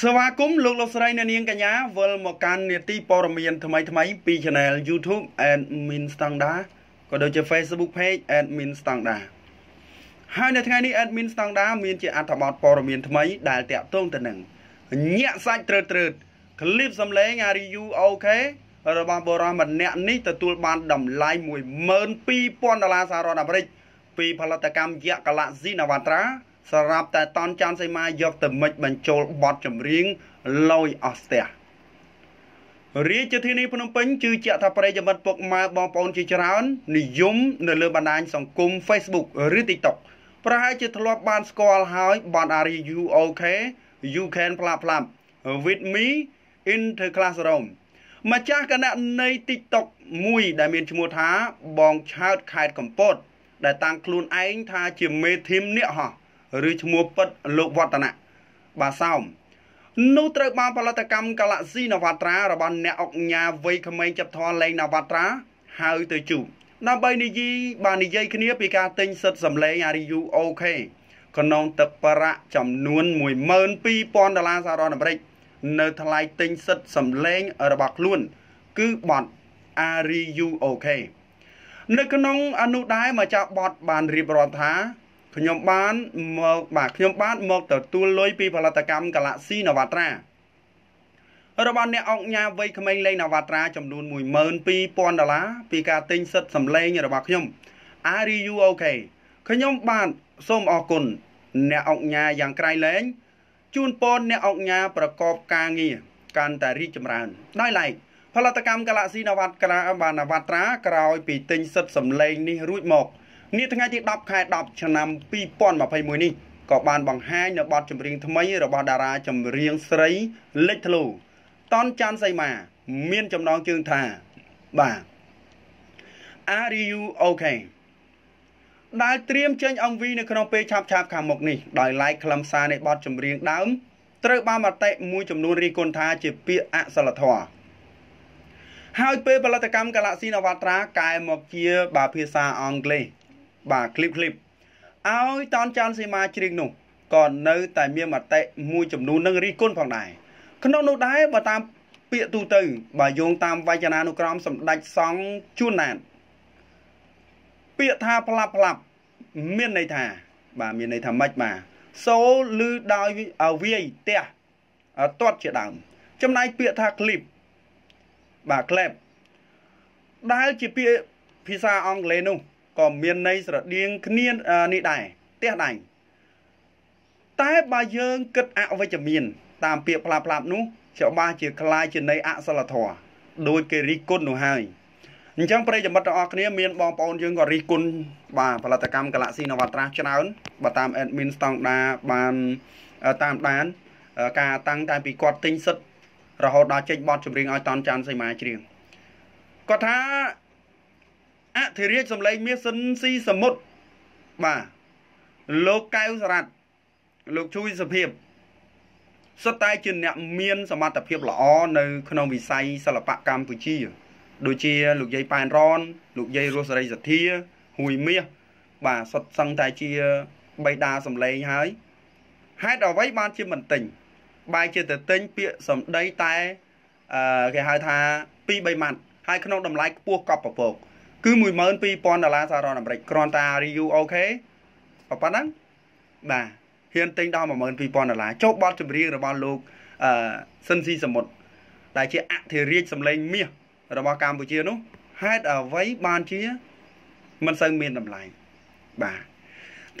ស្វាគមន៍លោកលោកស្រីអ្នកនាងកញ្ញាវិលមកកាន់នាទីព័ត៌មានថ្មីថ្មីពី Channel YouTube Admin Standard ក៏ដូចជា Facebook Page Admin Standard ហើយនៅថ្ងៃនេះ Admin Standard មានជាអត្ថបទព័ត៌មានថ្មីដែលតាក់ទងទៅនឹងញាក់សាច់ត្រើតត្រើតឃ្លីបសំឡេង Ariu OK របស់បរិមម្នាក់នេះទទួលបានតម្លៃ12000ដុល្លារសហរដ្ឋអាមេរិកពីផលិតកម្មយក្ស Galaxy Navatra សម្រាប់តែតនច័ន្ទសីមាយកទៅមិចបញ្ចូលបទចម្រៀងលយអស់ស្ទះរាជធានីភ្នំពេញជឿជាក់ថាប្រិយមិត្តពុកម៉ែបងប្អូនជាច្រើននិយមនៅលើ បណ្ដាញ សង្គម Facebook ឬ TikTok ប្រហែលជាធ្លាប់បាន ស្គាល់ហើយបទ Are you okay You can ផ្លាប់ផ្លាប់ with me in the classroom ម្ចាស់គណនី TikTok មួយដែលមានឈ្មោះថា បងឆើតខេតកំពតដែលតាំងខ្លួនឯងថា ជាមេធីមអ្នកហោះឬឈ្មោះពិតលោកវឌ្ឍនៈបាសោមនោះត្រូវបានផលិតកម្មកឡាក់ស៊ីនវត្រារបស់អ្នកអុកញ៉ាវ័យក្មេងចាប់ធន់លេងនវត្រាហៅទៅជួបដើម្បីនិយាយបាននិយាយគ្នាពីការទិញសិទ្ធិសម្លេង RU OK ក្នុងទឹកប្រាក់ចំនួន12000ដុល្លារសហរដ្ឋអាមេរិកនៅថ្លៃទិញសិទ្ធិសម្លេងរបស់ខ្លួន គឺបត RU OK នៅក្នុងអនុដែរមកចាប់បតបានរៀបរាប់ថាខ្ញុំបាន មកបាទខ្ញុំបានមកទទួលលុយពីផលិតកម្ម Galaxy Navatra របស់អ្នកអង្គញាវ័យក្មេងលេង Navatra ចំនួន12000ដុល្លារពីការទិញសិទ្ធិសម្លេងរបស់ខ្ញុំ Are you okay ខ្ញុំបាទសូមអរគុណអ្នកអង្គញាយ៉ាងក្រៃលែងជូនពរអ្នកអង្គញាប្រកបការងារកាន់តែរីកចម្រើនដោយឡែកផលិតកម្ម Galaxy Navatra បាន Navatra ក្រោយ ពីទិញសិទ្ធិសម្លេងនេះរួចមកនាថ្ងៃទី10ខែ10ឆ្នាំ2021នេះក៏បានបង្ហាញនៅបទចម្រៀងថ្មីរបស់តារាចម្រៀងស្រីលេចធ្លោតនច័ន្ទសីមា មានចំណងជើងថាបាទ Are you okay ដែលត្រៀមចេញ MV នៅក្នុងពេលឆាប់ឆាប់ខាងមុខនេះដោយឡែកខ្លឹមសារនៃបទចម្រៀងដើមត្រូវបានមតិមួយចំនួនរិះគន់ថា ជាពាក្យអសិលធម៌ហើយពេលផលិតកម្ម Galaxy Navatra កែមកជាបាភាសាអង់គ្លេសបាទคลิปคลิปឲ្យតនច័ន្ទសីមាជ្រៀងនោះក៏នៅតែមានមតិមួយចំនួននឹងរិះគន់ផងដែរក្នុងនោះដែរបើតាមពាក្យទូទៅបើយោងតាមវចនានុក្រមសម្ដេចសង្ឃជួនណាតពាក្យថាផ្លាប់ផ្លាប់មានន័យថាបាទមានន័យថាម៉េចបាទសូលឺដោយវាយផ្ទះទាត់ជាដើមចំណែកពាក្យថាឃ្លីបបាទ clap ដែលជាពាក្យភាសាអង់គ្លេសនោះក៏មានន័យស្រដៀងគ្នានេះដែរផ្ទះដៃតែបើយើង គិតអវិជ្ជមានតាមពាក្យផ្លាផ្លាប់នោះច្បាស់ជាคล้ายជានៃអសិលធម៌ដោយគេរិះគន់នោះហើយអញ្ចឹងប្រិយមិត្តទាំងអស់គ្នាមានបងប្អូនយើងក៏រិះគន់បាទផលិតកម្ម Galaxy Navatra ច្រើនបើតាម admin ស្តង់ដាបានតាមដាន ការតាំងតាំងពីគាត់ទិញសិទ្ធរហូតដល់ចេញបត់ចម្រៀងឲ្យតនចាន់សីមាច្រៀងគាត់ថាអធិរាជសម្លេងមាសស៊ុនស៊ីសមុទ្របាទលោកកៅសរ៉ាត់លោកជួយសភាពសុទ្ធតែជាអ្នកមានសមត្ថភាពល្អនៅក្នុងវិស័យសិល្បៈកម្ពុជាដូចជាលោកយាយប៉ែនរ៉នលោកយាយរស់សេរីសធាហួយមាសបាទសុទ្ធសឹងតែជាបេដាសម្លេងហើយហេតុអ្វីបានជាមិនទិញបែរជាទៅទិញពាក្យសម្ដីតែអឺគេហៅថា2 3ម៉ាត់ហើយក្នុងតម្លៃខ្ពស់កប់ពពកគឺ12000ដុល្លារសហរដ្ឋអាមេរិកគ្រាន់តែ review អូខេប៉ុណ្ណឹងបាទហ៊ានទិញដល់12000ដុល្លារចូលបទចម្រៀងរបស់លោកអឺស៊ិនស៊ីសមុទ្រដែលជាអធិរាជសម្លេងមាសរបស់កម្ពុជានោះហេតុអ្វីបានជាមិនសូវមានតម្លៃបាទ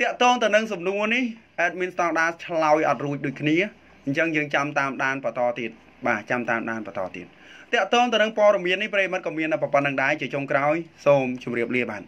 តាកតងទៅនឹងសំណួរនេះ admin standard ឆ្លើយអត់រួចដូចគ្នាអញ្ចឹងយើងចាំតាមដានបន្តទៀតបាទចាំតាមដានបន្តទៀតតកតងទៅនឹងព័ត៌មាននេះប្រិមត្តក៏មានប៉ុណ្្នឹងដែរជាចុងក្រោយ សូមជម្រាបលាបាទ